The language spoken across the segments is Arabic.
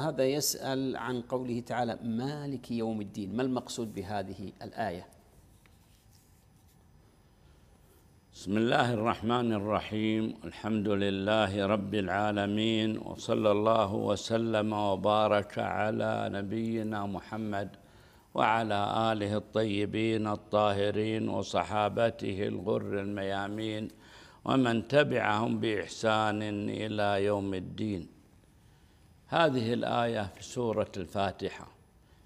هذا يسأل عن قوله تعالى مالك يوم الدين ما المقصود بهذه الآية بسم الله الرحمن الرحيم الحمد لله رب العالمين وصلى الله وسلم وبارك على نبينا محمد وعلى آله الطيبين الطاهرين وصحابته الغر الميامين ومن تبعهم بإحسان إلى يوم الدين هذه الآية في سورة الفاتحة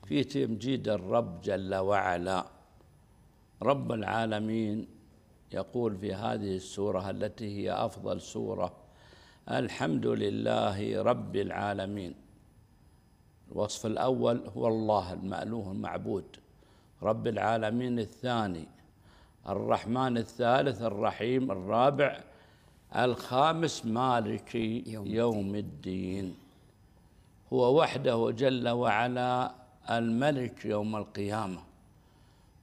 في تمجيد الرب جل وعلا رب العالمين يقول في هذه السورة التي هي أفضل سورة الحمد لله رب العالمين الوصف الأول هو الله المألوه المعبود رب العالمين الثاني الرحمن الثالث الرحيم الرابع الخامس مالك يوم, يوم الدين, الدين. هو وحده جل وعلا الملك يوم القيامة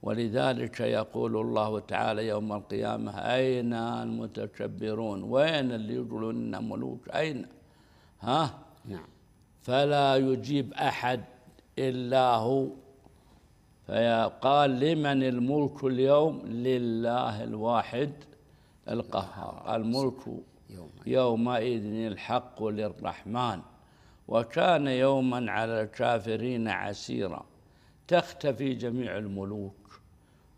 ولذلك يقول الله تعالى يوم القيامة أين المتكبرون وين اللي يقولون إن ملوك أين ها نعم. فلا يجيب أحد إلا هو فيقال لمن الملك اليوم لله الواحد القهار الملك يومئذ الحق للرحمن وكان يوما على الكافرين عسيرا تختفي جميع الملوك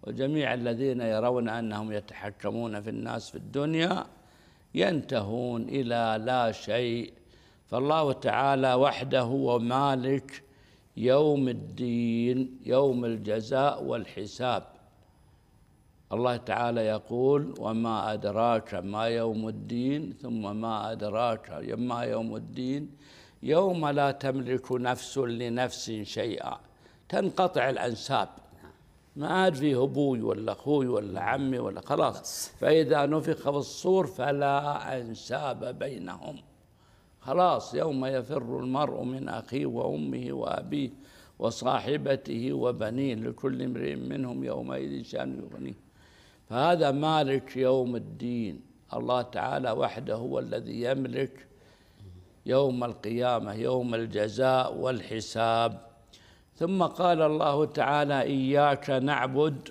وجميع الذين يرون انهم يتحكمون في الناس في الدنيا ينتهون الى لا شيء فالله تعالى وحده هو مالك يوم الدين يوم الجزاء والحساب الله تعالى يقول وما أدراك ما يوم الدين ثم ما أدراك ما يوم الدين يوم لا تملك نفس لنفس شيئا تنقطع الأنساب ما عاد فيه أبوي ولا أخوي ولا عمي ولا خلاص فإذا نفخ في الصور فلا أنساب بينهم خلاص يوم يفر المرء من أخيه وأمه وأبيه وصاحبته وبنيه لكل امرئ منهم يومئذ شان يغنيه فهذا مالك يوم الدين الله تعالى وحده هو الذي يملك يوم القيامة يوم الجزاء والحساب ثم قال الله تعالى إياك نعبد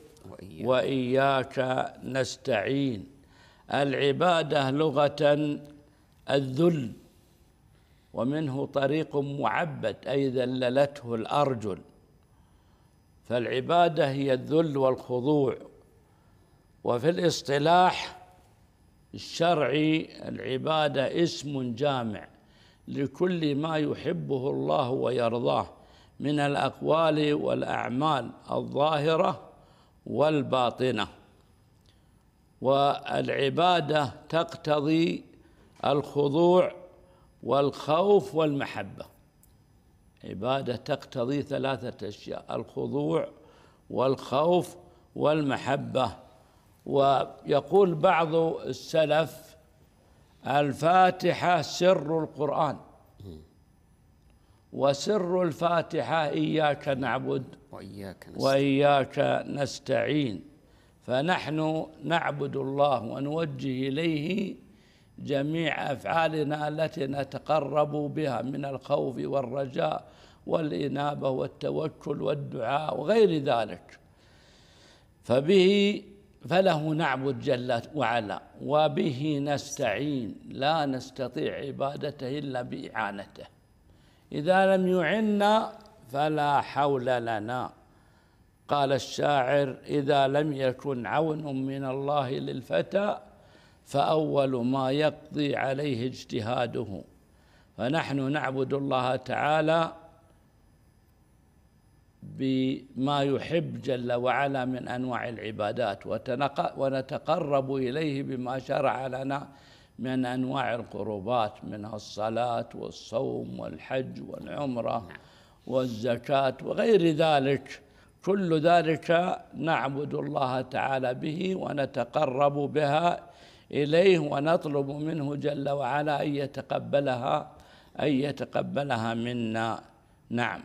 وإياك, نستعين العبادة لغة الذل ومنه طريق معبد أي ذللته الأرجل فالعبادة هي الذل والخضوع وفي الاصطلاح الشرعي العبادة اسم جامع لكل ما يحبه الله ويرضاه من الأقوال والأعمال الظاهرة والباطنة والعبادة تقتضي الخضوع والخوف والمحبة عبادة تقتضي ثلاثة أشياء الخضوع والخوف والمحبة ويقول بعض السلف الفاتحة سر القرآن وسر الفاتحة إياك نعبد وإياك نستعين, وإياك نستعين فنحن نعبد الله ونوجه إليه جميع أفعالنا التي نتقرب بها من الخوف والرجاء والإنابة والتوكل والدعاء وغير ذلك فبه فله نعبد جل وعلا وبه نستعين لا نستطيع عبادته إلا بإعانته إذا لم يعنا فلا حول لنا قال الشاعر إذا لم يكن عون من الله للفتى فأول ما يقضي عليه اجتهاده فنحن نعبد الله تعالى بما يحب جل وعلا من أنواع العبادات ونتقرب إليه بما شرع لنا من أنواع القربات منها الصلاة والصوم والحج والعمرة نعم. والزكاة وغير ذلك كل ذلك نعبد الله تعالى به ونتقرب بها إليه ونطلب منه جل وعلا أن يتقبلها أن يتقبلها منا نعم